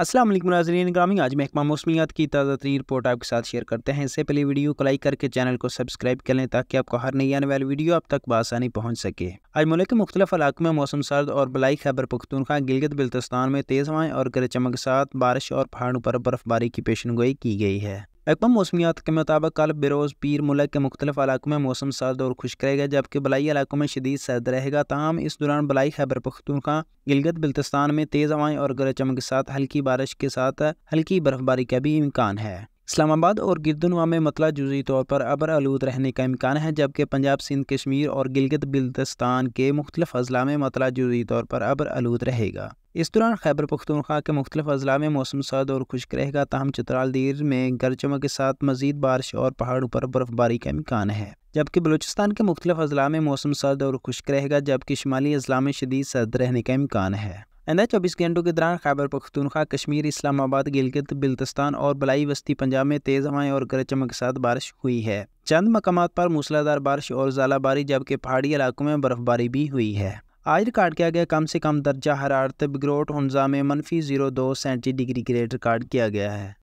असलम नाजरीन ग्रामीण आज महकमा मौसमियात की ताज़ा तरीन रिपोर्ट आपके साथ शेयर करते हैं इससे पहले वीडियो को लाइक करके चैनल को सब्सक्राइब कर लें ताकि आपको हर नई आने वाली वीडियो आप तक बसानी पहुँच सके आज मुल्क के मुख्तलिफ इलाकों में मौसम सर्द और बलाई खैबर पख्तूनखा गिलगित बिल्तस्तान में तेज़ हवाएं और गरज चमक के साथ बारिश और पहाड़ों पर बर्फबारी की पेशन गोई की गई है महकमा मौसमियात के मुताबिक कल बेरोज़ पीर मुलक के मुख्तलिफ इलाकों में मौसम सर्द और खुश रहेगा जबकि बलाई इलाकों में शदीद सर्द रहेगा तमाम इस दौरान बलाई खैबर पख्तुखा गिलगत बल्तिस्तान में तेज़ हवाएं और गरज चमक के साथ हल्की बारिश के साथ हल्की बर्फबारी का भी इम्कान है इस्लामाबाद और गिरदनवा में मतला जुजी तौर पर अबर आलूद रहने का इम्कान है जबकि पंजाब सिंध कश्मीर और गिलगित बिल्तस्तान के मुख्तलिफ अजला में मतला जुजी तौर पर अबर आलूद रहेगा इस दौरान खैबर पख्तूनख्वा के मुख्तलिफ अजला में मौसम सर्द और खुश्क रहेगा तहम चित्राल दीर में चमक के साथ मजीद बारिश और पहाड़ों पर बर्फबारी का इम्कान है जबकि बलूचिस्तान के मुख्तलिफ अजला में मौसम सर्द और खुश्क रहेगा जबकि शुमाली अजला में शदीद सर्द रहने का इम्कान है आंदा चौबीस घंटों के दौरान खैबर पख्तूनखा कश्मीर इस्लामाबाद गिलगित बिल्तिस्तान और बलाई वस्ती पंजाब में तेज़ हवाएं और गरज चमक के साथ बारिश हुई है चंद मकाम पर मूसलाधार बारिश और जालाबारी जबकि पहाड़ी इलाकों में बर्फबारी भी हुई है आज रिकॉर्ड किया गया कम से कम दर्जा हरारत बिगरोट हंजा में मनफी जीरो दो सेंटी डिग्री ग्रेड रिकॉर्ड किया गया है